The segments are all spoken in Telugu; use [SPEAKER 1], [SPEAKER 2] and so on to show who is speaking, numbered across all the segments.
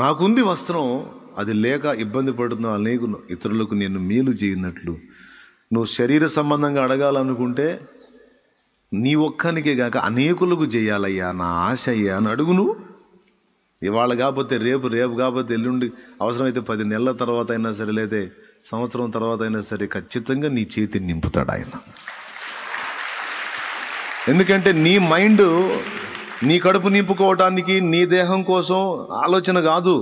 [SPEAKER 1] నాకుంది వస్త్రం అది లేక ఇబ్బంది పడుతున్నా అనేకు ఇతరులకు నేను మేలు చేయనట్లు నువ్వు శరీర సంబంధంగా అడగాలనుకుంటే నీ ఒక్కనికే కాక అనేకులకు చేయాలయ్యా నా ఆశ అయ్యా అని అడుగును ఇవాళ కాకపోతే రేపు రేపు కాకపోతే ఎల్లుండి అవసరమైతే పది నెలల తర్వాత అయినా సరే లేదా సంవత్సరం తర్వాత అయినా సరే ఖచ్చితంగా నీ చేతిని నింపుతాడు ఆయన ఎందుకంటే నీ మైండ్ నీ కడుపు నింపుకోవటానికి నీ దేహం కోసం ఆలోచన కాదు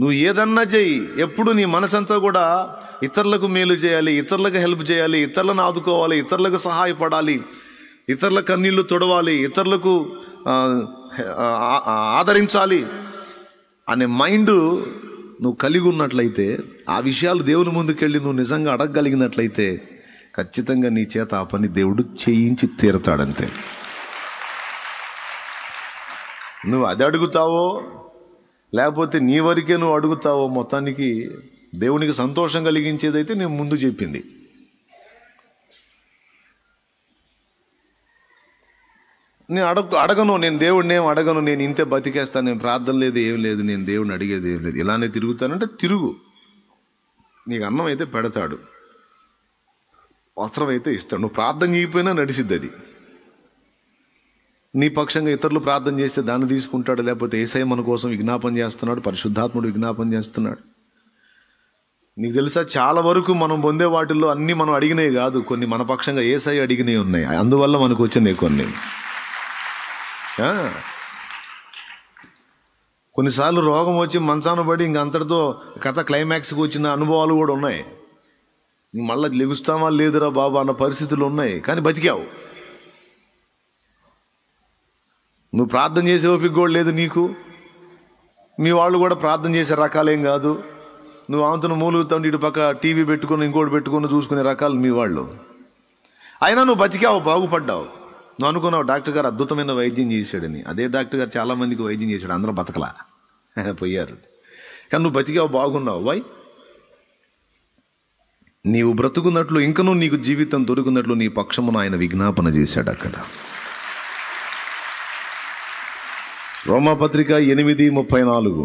[SPEAKER 1] నువ్వు ఏదన్నా చేయి ఎప్పుడు నీ మనసంతా కూడా ఇతరులకు మేలు చేయాలి ఇతరులకు హెల్ప్ చేయాలి ఇతరులను ఆదుకోవాలి ఇతరులకు సహాయపడాలి ఇతరుల కన్నీళ్లు తొడవాలి ఇతరులకు ఆదరించాలి అనే మైండ్ నువ్వు కలిగి ఉన్నట్లయితే ఆ విషయాలు దేవుని ముందుకెళ్ళి నువ్వు నిజంగా అడగగలిగినట్లయితే ఖచ్చితంగా నీ చేత ఆ పని దేవుడు చేయించి తీరతాడంతే నువ్వు అది అడుగుతావో లేకపోతే నీ వరకే నువ్వు అడుగుతావో మొత్తానికి దేవునికి సంతోషం కలిగించేదైతే నేను ముందు చెప్పింది నేను అడగ అడగను నేను దేవుడిని ఏం అడగను నేను ఇంతే బతికేస్తాను నేను ప్రార్థన లేదు ఏం లేదు నేను దేవుడిని అడిగేది ఏం లేదు ఇలానే తిరుగుతానంటే తిరుగు నీకు అన్నం అయితే పెడతాడు వస్త్రం అయితే ఇస్తాడు నువ్వు ప్రార్థన చేయకపోయినా నడిసిద్ది అది నీ పక్షంగా ఇతరులు ప్రార్థన చేస్తే దాన్ని తీసుకుంటాడు లేకపోతే ఏసఐ మన కోసం విజ్ఞాపన చేస్తున్నాడు పరిశుద్ధాత్ముడు విజ్ఞాపన చేస్తున్నాడు నీకు తెలుసా చాలా వరకు మనం పొందే వాటిల్లో అన్నీ మనం అడిగినవి కాదు కొన్ని మన పక్షంగా ఏసై అడిగినవి ఉన్నాయి అందువల్ల మనకు వచ్చినాయి కొన్ని కొన్నిసార్లు రోగం వచ్చి మంచాన పడి ఇంక అంతటితో కథ క్లైమాక్స్కి వచ్చిన అనుభవాలు కూడా ఉన్నాయి మళ్ళీ లెగుస్తామా లేదురా బాబా అన్న పరిస్థితులు ఉన్నాయి కానీ బతికావు నువ్వు ప్రార్థన చేసే ఓపిక కూడా లేదు నీకు మీ వాళ్ళు కూడా ప్రార్థన చేసే రకాలేం కాదు నువ్వు ఆమెతో మూలుగుతావు ఇటు పక్క టీవీ పెట్టుకుని ఇంకోటి పెట్టుకుని చూసుకునే రకాలు మీ వాళ్ళు అయినా నువ్వు బతికావు బాగుపడ్డావు నువ్వు అనుకున్నావు డాక్టర్ గారు అద్భుతమైన వైద్యం చేశాడని అదే డాక్టర్ గారు చాలామందికి వైద్యం చేశాడు అందరూ బతకలా పోయారు కానీ నువ్వు బతికావు బాగున్నావు వై నీవు బ్రతుకున్నట్లు ఇంకనూ నీకు జీవితం దొరికినట్లు నీ పక్షమును ఆయన విజ్ఞాపన చేశాడు అక్కడ రోమాపత్రిక ఎనిమిది ముప్పై నాలుగు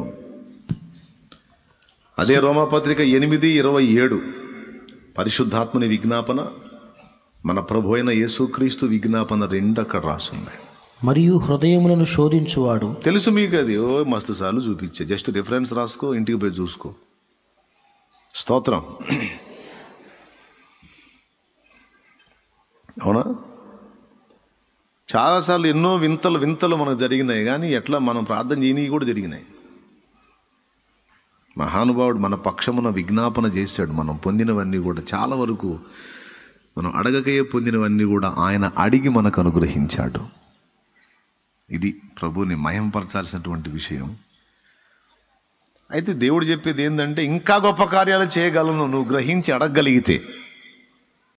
[SPEAKER 1] అదే రోమాపత్రిక ఎనిమిది ఇరవై ఏడు పరిశుద్ధాత్మని విజ్ఞాపన మన ప్రభు అయిన యేసుక్రీస్తు విజ్ఞాపన రెండు అక్కడ రాసున్నాయి మరియు హృదయములను శోధించువాడు తెలుసు మీకు అది ఓ మస్తు సార్లు చూపించే జస్ట్ రిఫరెన్స్ రాసుకో ఇంటికి పోయి చూసుకో స్తోత్రం అవునా చాలాసార్లు ఎన్నో వింతలు వింతలు మనకు జరిగినాయి కానీ ఎట్లా మనం ప్రార్థన చేయని కూడా జరిగినాయి మహానుభావుడు మన పక్షమున విజ్ఞాపన చేశాడు మనం పొందినవన్నీ కూడా చాలా వరకు మనం అడగకయే పొందినవన్నీ కూడా ఆయన అడిగి మనకు అనుగ్రహించాడు ఇది ప్రభుని మయంపరచాల్సినటువంటి విషయం అయితే దేవుడు చెప్పేది ఏంటంటే ఇంకా గొప్ప కార్యాలు చేయగలను నువ్వు గ్రహించి అడగగలిగితే